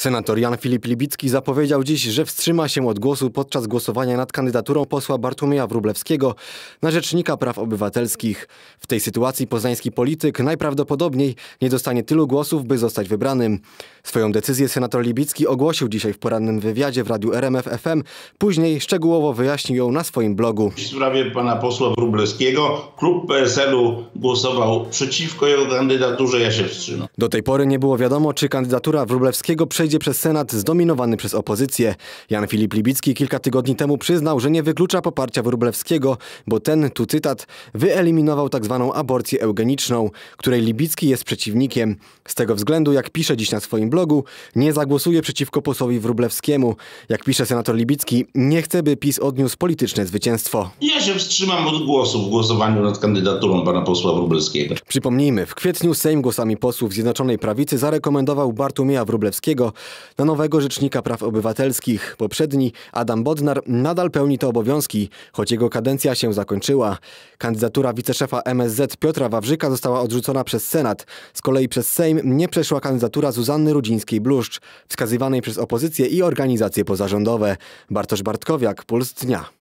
Senator Jan Filip Libicki zapowiedział dziś, że wstrzyma się od głosu podczas głosowania nad kandydaturą posła Bartłomieja Wróblewskiego na Rzecznika Praw Obywatelskich. W tej sytuacji poznański polityk najprawdopodobniej nie dostanie tylu głosów, by zostać wybranym. Swoją decyzję senator Libicki ogłosił dzisiaj w porannym wywiadzie w radiu RMF FM. Później szczegółowo wyjaśnił ją na swoim blogu. W sprawie pana posła Wróblewskiego klub PSL-u głosował przeciwko jego kandydaturze, ja się wstrzymam. Do tej pory nie było wiadomo, czy kandydatura Wróblewskiego przejdzie przejdzie przez Senat zdominowany przez opozycję. Jan Filip Libicki kilka tygodni temu przyznał, że nie wyklucza poparcia Wróblewskiego, bo ten, tu cytat, wyeliminował tzw. Tak aborcję eugeniczną, której Libicki jest przeciwnikiem. Z tego względu, jak pisze dziś na swoim blogu, nie zagłosuje przeciwko posłowi Wróblewskiemu. Jak pisze senator Libicki, nie chce, by PiS odniósł polityczne zwycięstwo. Ja się wstrzymam od głosu w głosowaniu nad kandydaturą pana posła Wróblewskiego. Przypomnijmy, w kwietniu Sejm głosami posłów Zjednoczonej Prawicy zarekomendował Bartłomieja Wróblewskiego na nowego rzecznika praw obywatelskich. Poprzedni, Adam Bodnar, nadal pełni te obowiązki, choć jego kadencja się zakończyła. Kandydatura wiceszefa MSZ Piotra Wawrzyka została odrzucona przez Senat. Z kolei przez Sejm nie przeszła kandydatura Zuzanny Rudzińskiej-Bluszcz, wskazywanej przez opozycję i organizacje pozarządowe. Bartosz Bartkowiak, Puls Dnia.